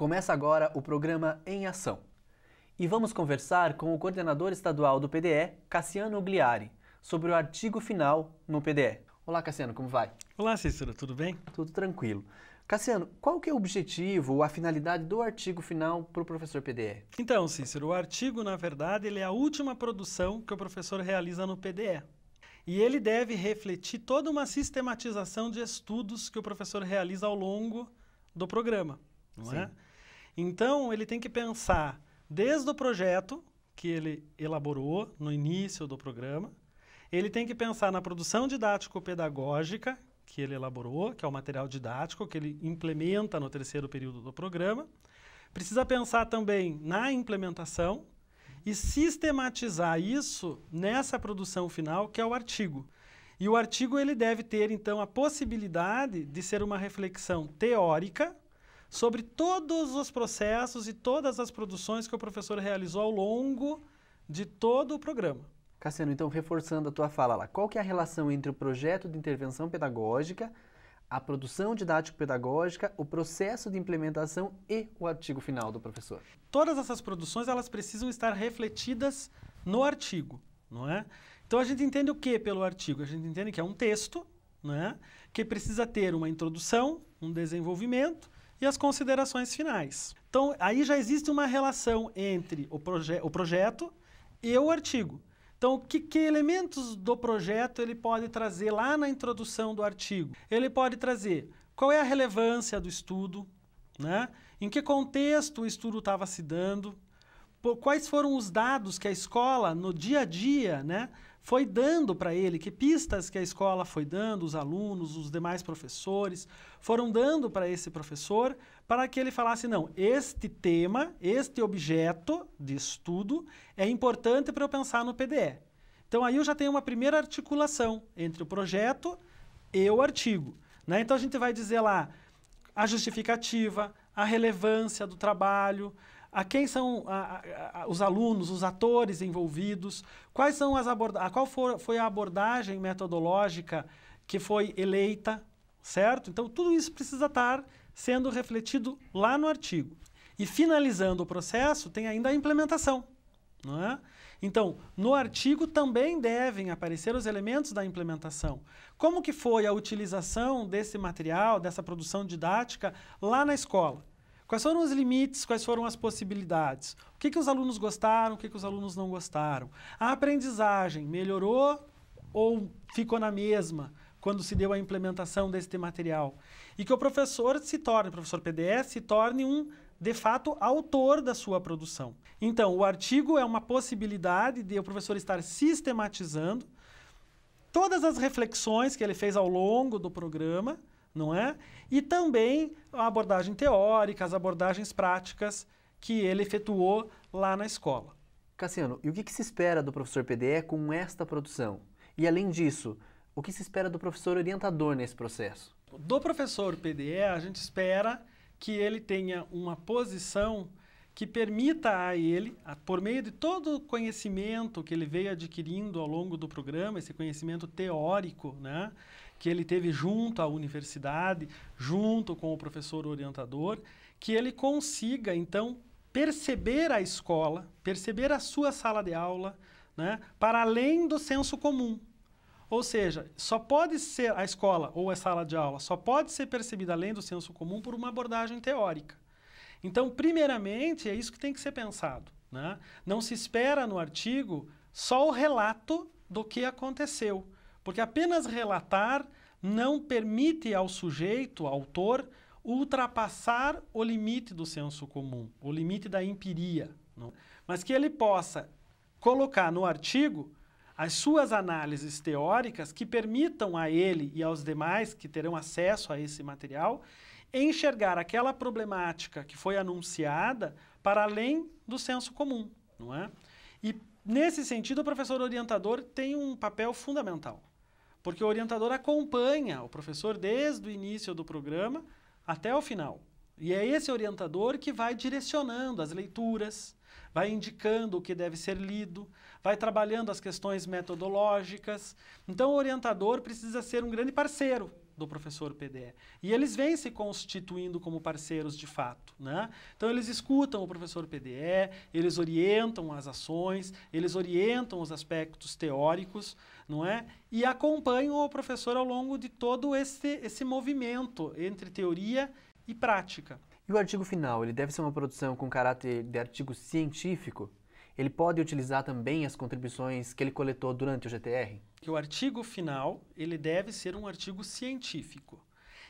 Começa agora o programa Em Ação. E vamos conversar com o coordenador estadual do PDE, Cassiano Gliari, sobre o artigo final no PDE. Olá, Cassiano, como vai? Olá, Cícero, tudo bem? Tudo tranquilo. Cassiano, qual que é o objetivo ou a finalidade do artigo final para o professor PDE? Então, Cícero, o artigo, na verdade, ele é a última produção que o professor realiza no PDE. E ele deve refletir toda uma sistematização de estudos que o professor realiza ao longo do programa, não é? Sim. é? Então, ele tem que pensar desde o projeto que ele elaborou no início do programa, ele tem que pensar na produção didático-pedagógica que ele elaborou, que é o material didático que ele implementa no terceiro período do programa. Precisa pensar também na implementação e sistematizar isso nessa produção final, que é o artigo. E o artigo ele deve ter então a possibilidade de ser uma reflexão teórica sobre todos os processos e todas as produções que o professor realizou ao longo de todo o programa. Cassiano, então reforçando a tua fala lá, qual que é a relação entre o projeto de intervenção pedagógica, a produção didático-pedagógica, o processo de implementação e o artigo final do professor? Todas essas produções elas precisam estar refletidas no artigo, não é? Então a gente entende o que pelo artigo? A gente entende que é um texto, não é? Que precisa ter uma introdução, um desenvolvimento, e as considerações finais. Então, aí já existe uma relação entre o, proje o projeto e o artigo. Então, que, que, elementos do projeto ele pode trazer lá na introdução do artigo? Ele pode trazer qual é a relevância do estudo, né? em que contexto o estudo estava se dando, por, quais foram os dados que a escola, no dia a dia, né, foi dando para ele, que pistas que a escola foi dando, os alunos, os demais professores, foram dando para esse professor, para que ele falasse: não, este tema, este objeto de estudo é importante para eu pensar no PDE. Então aí eu já tenho uma primeira articulação entre o projeto e o artigo. Né? Então a gente vai dizer lá a justificativa, a relevância do trabalho, a quem são a, a, a, os alunos, os atores envolvidos, quais são as aborda qual for, foi a abordagem metodológica que foi eleita, certo? Então, tudo isso precisa estar sendo refletido lá no artigo. E finalizando o processo, tem ainda a implementação. Não é? Então, no artigo também devem aparecer os elementos da implementação. Como que foi a utilização desse material, dessa produção didática lá na escola? Quais foram os limites, quais foram as possibilidades? O que, que os alunos gostaram, o que, que os alunos não gostaram? A aprendizagem melhorou ou ficou na mesma quando se deu a implementação desse material? E que o professor se torne, o professor PDS, se torne um de fato autor da sua produção. Então, o artigo é uma possibilidade de o professor estar sistematizando todas as reflexões que ele fez ao longo do programa não é? E também a abordagem teórica, as abordagens práticas que ele efetuou lá na escola. Cassiano, e o que, que se espera do professor PDE com esta produção? E além disso, o que se espera do professor orientador nesse processo? Do professor PDE, a gente espera que ele tenha uma posição que permita a ele, por meio de todo o conhecimento que ele veio adquirindo ao longo do programa, esse conhecimento teórico, né, que ele teve junto à universidade, junto com o professor orientador, que ele consiga, então, perceber a escola, perceber a sua sala de aula, né, para além do senso comum. Ou seja, só pode ser a escola ou a sala de aula só pode ser percebida além do senso comum por uma abordagem teórica. Então, primeiramente, é isso que tem que ser pensado. Né? Não se espera no artigo só o relato do que aconteceu, porque apenas relatar não permite ao sujeito, ao autor, ultrapassar o limite do senso comum, o limite da empiria. Não? É? Mas que ele possa colocar no artigo as suas análises teóricas que permitam a ele e aos demais que terão acesso a esse material enxergar aquela problemática que foi anunciada para além do senso comum, não é? E nesse sentido o professor orientador tem um papel fundamental. Porque o orientador acompanha o professor desde o início do programa até o final. E é esse orientador que vai direcionando as leituras, vai indicando o que deve ser lido, vai trabalhando as questões metodológicas. Então, o orientador precisa ser um grande parceiro do professor PDE. E eles vêm se constituindo como parceiros de fato. Né? Então, eles escutam o professor PDE, eles orientam as ações, eles orientam os aspectos teóricos, não é? E acompanho o professor ao longo de todo esse, esse movimento entre teoria e prática. E o artigo final, ele deve ser uma produção com caráter de artigo científico? Ele pode utilizar também as contribuições que ele coletou durante o GTR? Que o artigo final, ele deve ser um artigo científico.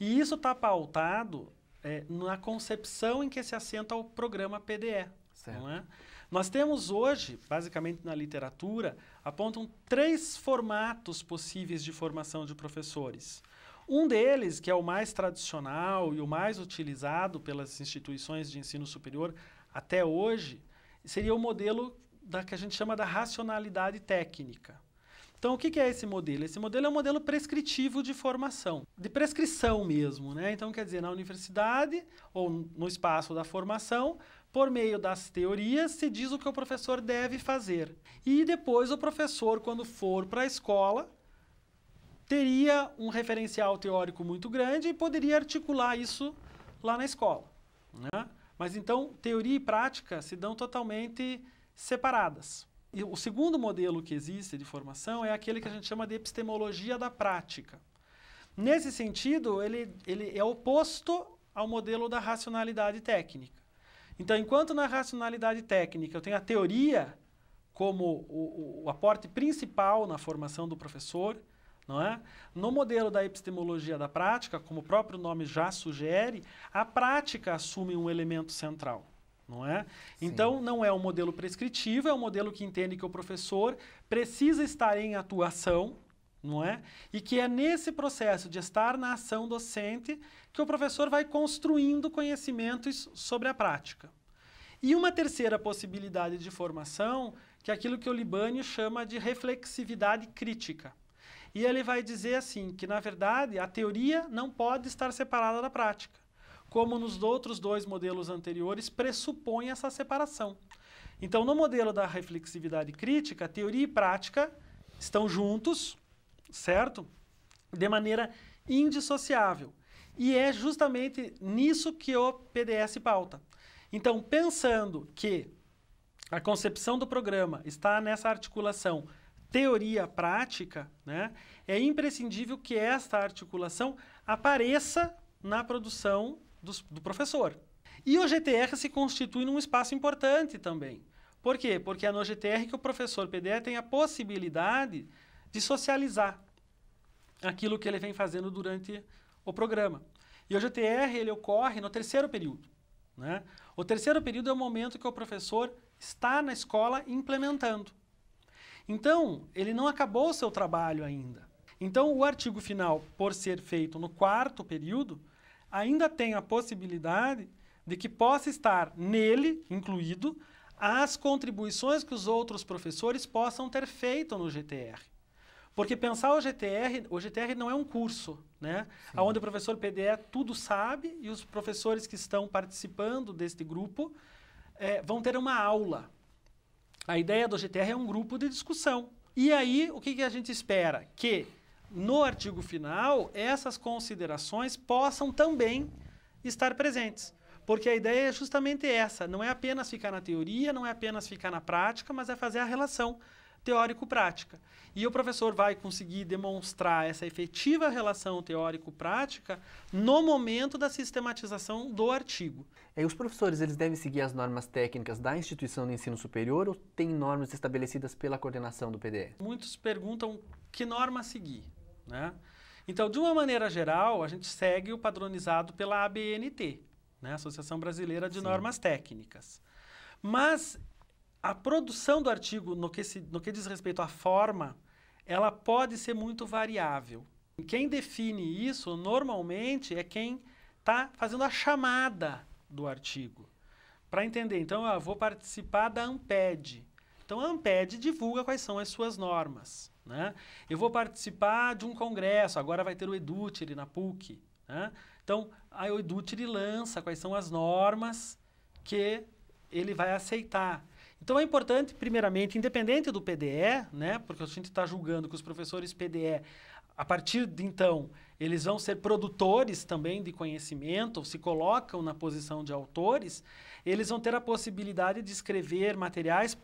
E isso está pautado é, na concepção em que se assenta o programa PDE. Certo. Não é? Nós temos hoje, basicamente na literatura, apontam três formatos possíveis de formação de professores. Um deles, que é o mais tradicional e o mais utilizado pelas instituições de ensino superior até hoje, seria o modelo da que a gente chama da racionalidade técnica. Então, o que é esse modelo? Esse modelo é um modelo prescritivo de formação, de prescrição mesmo, né? Então, quer dizer, na universidade ou no espaço da formação, por meio das teorias, se diz o que o professor deve fazer. E depois o professor, quando for para a escola, teria um referencial teórico muito grande e poderia articular isso lá na escola. Né? Mas então, teoria e prática se dão totalmente separadas. E o segundo modelo que existe de formação é aquele que a gente chama de epistemologia da prática. Nesse sentido, ele, ele é oposto ao modelo da racionalidade técnica. Então, enquanto na racionalidade técnica eu tenho a teoria como o, o, o aporte principal na formação do professor, não é? No modelo da epistemologia da prática, como o próprio nome já sugere, a prática assume um elemento central. Não é? Sim. Então, não é um modelo prescritivo, é um modelo que entende que o professor precisa estar em atuação, não é? E que é nesse processo de estar na ação docente que o professor vai construindo conhecimentos sobre a prática. E uma terceira possibilidade de formação, que é aquilo que o Libani chama de reflexividade crítica. E ele vai dizer assim, que na verdade a teoria não pode estar separada da prática, como nos outros dois modelos anteriores pressupõe essa separação. Então, no modelo da reflexividade crítica, teoria e prática estão juntos, certo? De maneira indissociável. E é justamente nisso que o PDS pauta. Então, pensando que a concepção do programa está nessa articulação teoria-prática, né, é imprescindível que esta articulação apareça na produção do, do professor. E o GTR se constitui num espaço importante também. Por quê? Porque é no GTR que o professor PDE tem a possibilidade de socializar aquilo que ele vem fazendo durante o programa. E o GTR ele ocorre no terceiro período. Né? O terceiro período é o momento que o professor está na escola implementando. Então, ele não acabou o seu trabalho ainda. Então, o artigo final, por ser feito no quarto período, ainda tem a possibilidade de que possa estar nele incluído as contribuições que os outros professores possam ter feito no GTR. Porque pensar o GTR, o GTR não é um curso, né? Sim. Onde o professor PDE tudo sabe e os professores que estão participando deste grupo é, vão ter uma aula. A ideia do GTR é um grupo de discussão. E aí, o que, que a gente espera? Que no artigo final, essas considerações possam também estar presentes. Porque a ideia é justamente essa: não é apenas ficar na teoria, não é apenas ficar na prática, mas é fazer a relação teórico-prática. E o professor vai conseguir demonstrar essa efetiva relação teórico-prática no momento da sistematização do artigo. É, e os professores eles devem seguir as normas técnicas da instituição de ensino superior ou tem normas estabelecidas pela coordenação do PDE? Muitos perguntam que norma seguir, né? Então, de uma maneira geral, a gente segue o padronizado pela ABNT, né? Associação Brasileira de Sim. Normas Técnicas. Mas a produção do artigo, no que, se, no que diz respeito à forma, ela pode ser muito variável. Quem define isso, normalmente, é quem está fazendo a chamada do artigo. Para entender, então, eu ah, vou participar da AMPED. Então, a AMPED divulga quais são as suas normas. Né? Eu vou participar de um congresso, agora vai ter o Edutile na PUC. Né? Então, a Edutile lança quais são as normas que ele vai aceitar. Então é importante, primeiramente, independente do PDE, né? Porque a gente está julgando que os professores PDE, a partir de então, eles vão ser produtores também de conhecimento, se colocam na posição de autores, eles vão ter a possibilidade de escrever materiais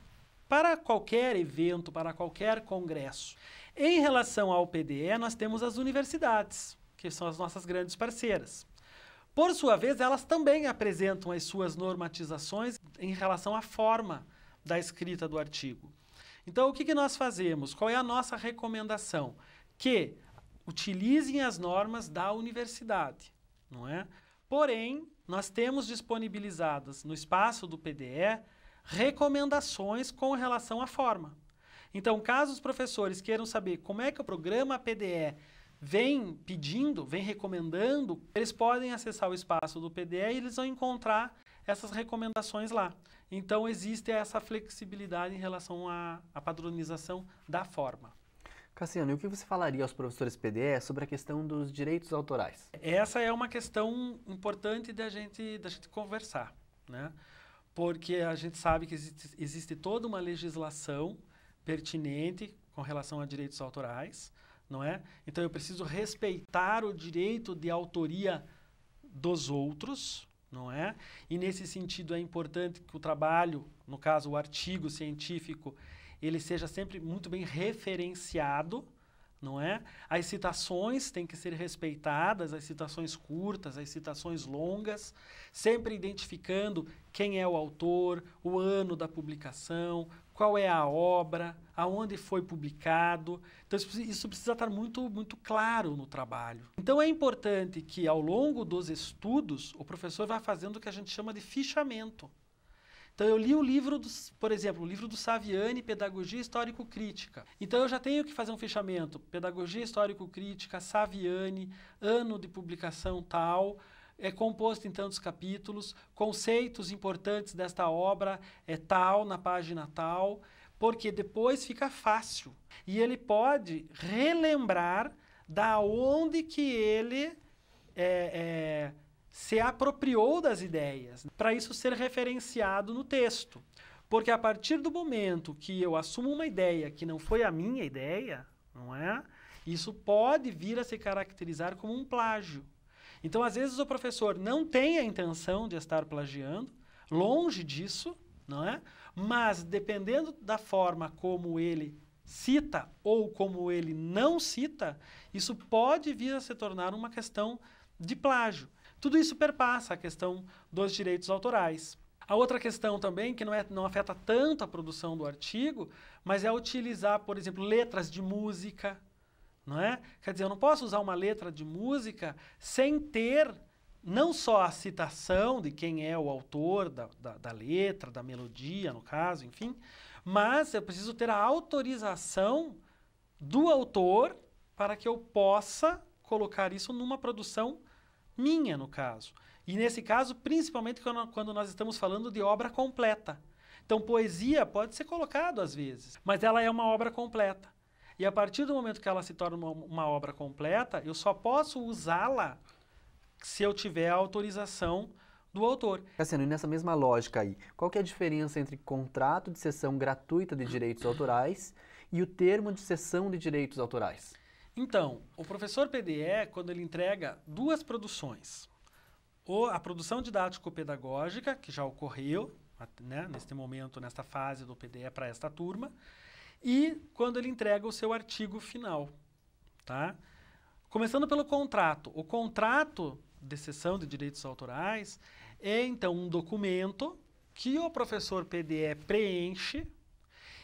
para qualquer evento, para qualquer congresso. Em relação ao PDE, nós temos as universidades, que são as nossas grandes parceiras. Por sua vez, elas também apresentam as suas normatizações em relação à forma da escrita do artigo. Então, o que, que nós fazemos? Qual é a nossa recomendação? Que utilizem as normas da universidade, não é? Porém, nós temos disponibilizadas no espaço do PDE recomendações com relação à forma. Então, caso os professores queiram saber como é que o programa PDE vem pedindo, vem recomendando, eles podem acessar o espaço do PDE e eles vão encontrar essas recomendações lá. Então, existe essa flexibilidade em relação à, à padronização da forma. Cassiano, e o que você falaria aos professores PDE sobre a questão dos direitos autorais? Essa é uma questão importante da gente, da gente conversar, né? porque a gente sabe que existe, existe toda uma legislação pertinente com relação a direitos autorais, não é? Então eu preciso respeitar o direito de autoria dos outros, não é? E nesse sentido é importante que o trabalho, no caso o artigo científico, ele seja sempre muito bem referenciado, não é? As citações têm que ser respeitadas, as citações curtas, as citações longas, sempre identificando quem é o autor, o ano da publicação, qual é a obra, aonde foi publicado. Então, isso precisa estar muito, muito claro no trabalho. Então, é importante que, ao longo dos estudos, o professor vá fazendo o que a gente chama de fichamento. Então, eu li o livro, do, por exemplo, o livro do Saviani, Pedagogia Histórico-Crítica. Então, eu já tenho que fazer um fechamento. Pedagogia Histórico-Crítica, Saviani, ano de publicação tal, é composto em tantos capítulos, conceitos importantes desta obra é tal, na página tal, porque depois fica fácil. E ele pode relembrar da onde que ele é, é, se apropriou das ideias, para isso ser referenciado no texto. Porque a partir do momento que eu assumo uma ideia que não foi a minha ideia, não é? Isso pode vir a se caracterizar como um plágio. Então, às vezes, o professor não tem a intenção de estar plagiando, longe disso, não é? Mas, dependendo da forma como ele cita ou como ele não cita, isso pode vir a se tornar uma questão de plágio. Tudo isso perpassa a questão dos direitos autorais. A outra questão também, que não, é, não afeta tanto a produção do artigo, mas é utilizar, por exemplo, letras de música, não é? Quer dizer, eu não posso usar uma letra de música sem ter não só a citação de quem é o autor da, da, da letra, da melodia, no caso, enfim, mas eu preciso ter a autorização do autor para que eu possa colocar isso numa produção minha, no caso. E nesse caso, principalmente quando nós estamos falando de obra completa. Então, poesia pode ser colocado às vezes, mas ela é uma obra completa. E a partir do momento que ela se torna uma, uma obra completa, eu só posso usá-la se eu tiver a autorização do autor. Cassiano, e nessa mesma lógica aí, qual que é a diferença entre contrato de cessão gratuita de direitos autorais e o termo de cessão de direitos autorais? Então, o professor PDE, quando ele entrega duas produções, ou a produção didático-pedagógica, que já ocorreu né, neste momento, nesta fase do PDE para esta turma, e quando ele entrega o seu artigo final. Tá? Começando pelo contrato. O contrato de cessão de direitos autorais é, então, um documento que o professor PDE preenche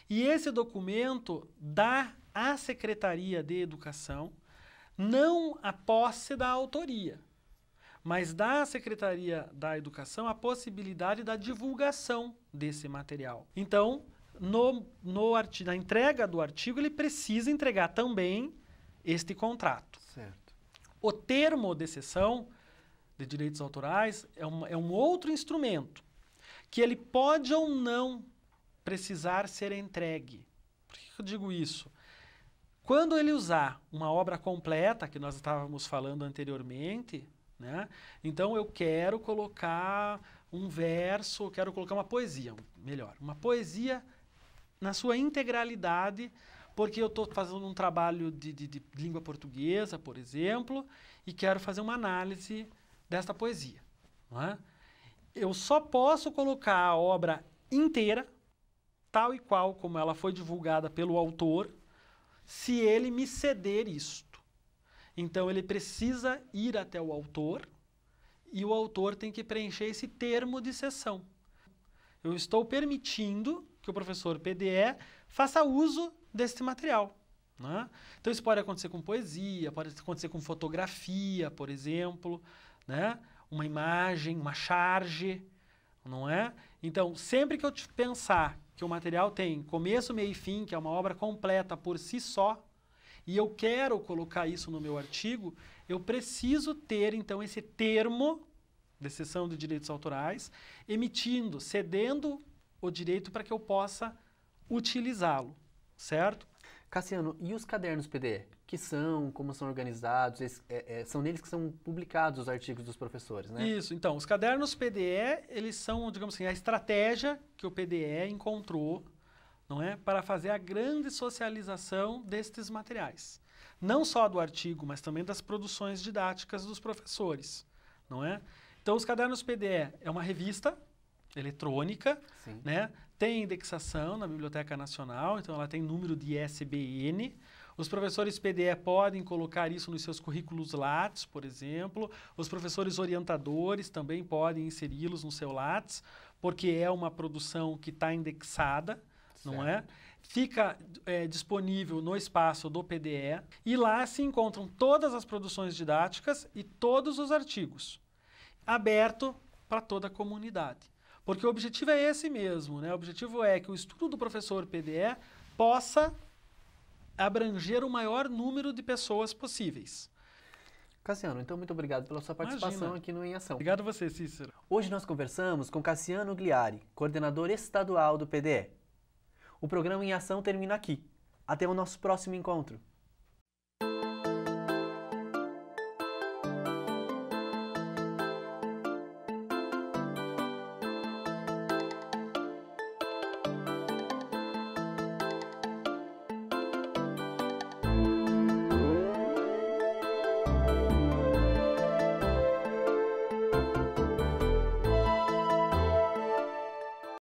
e esse documento dá à Secretaria de Educação não a posse da autoria, mas dá à Secretaria da Educação a possibilidade da divulgação desse material. Então, no, no na entrega do artigo, ele precisa entregar também este contrato. Certo. O termo de cessão de direitos autorais é um, é um outro instrumento que ele pode ou não precisar ser entregue. Por que eu digo isso? Quando ele usar uma obra completa, que nós estávamos falando anteriormente, né? então eu quero colocar um verso, eu quero colocar uma poesia, melhor, uma poesia na sua integralidade, porque eu estou fazendo um trabalho de, de, de língua portuguesa, por exemplo, e quero fazer uma análise desta poesia. Não é? Eu só posso colocar a obra inteira, tal e qual como ela foi divulgada pelo autor, se ele me ceder isto. Então ele precisa ir até o autor e o autor tem que preencher esse termo de cessão. Eu estou permitindo que o professor PDE faça uso desse material. Né? Então, isso pode acontecer com poesia, pode acontecer com fotografia, por exemplo, né? uma imagem, uma charge, não é? Então, sempre que eu pensar que o material tem começo, meio e fim, que é uma obra completa por si só, e eu quero colocar isso no meu artigo, eu preciso ter, então, esse termo de cessão de direitos autorais, emitindo, cedendo o direito para que eu possa utilizá-lo, certo? Cassiano, e os cadernos PDE? Que são, como são organizados? é, é, são neles que são publicados os artigos dos professores, né? Isso, então, os cadernos PDE, eles são, digamos assim, a estratégia que o PDE encontrou, não é? Para fazer a grande socialização destes materiais. Não só do artigo, mas também das produções didáticas dos professores, não é? Então, os cadernos PDE é uma revista eletrônica, Sim. né? Tem indexação na Biblioteca Nacional, então ela tem número de ISBN. Os professores PDE podem colocar isso nos seus currículos Lattes, por exemplo. Os professores orientadores também podem inseri-los no seu Lattes, porque é uma produção que está indexada, certo. não é? Fica é, disponível no espaço do PDE e lá se encontram todas as produções didáticas e todos os artigos, aberto para toda a comunidade. Porque o objetivo é esse mesmo, né? O objetivo é que o estudo do professor PDE possa abranger o maior número de pessoas possíveis. Cassiano, então muito obrigado pela sua participação Imagina. aqui no Em Ação. Obrigado a você, Cícero. Hoje nós conversamos com Cassiano Gliari, coordenador estadual do PDE. O programa Em Ação termina aqui. Até o nosso próximo encontro.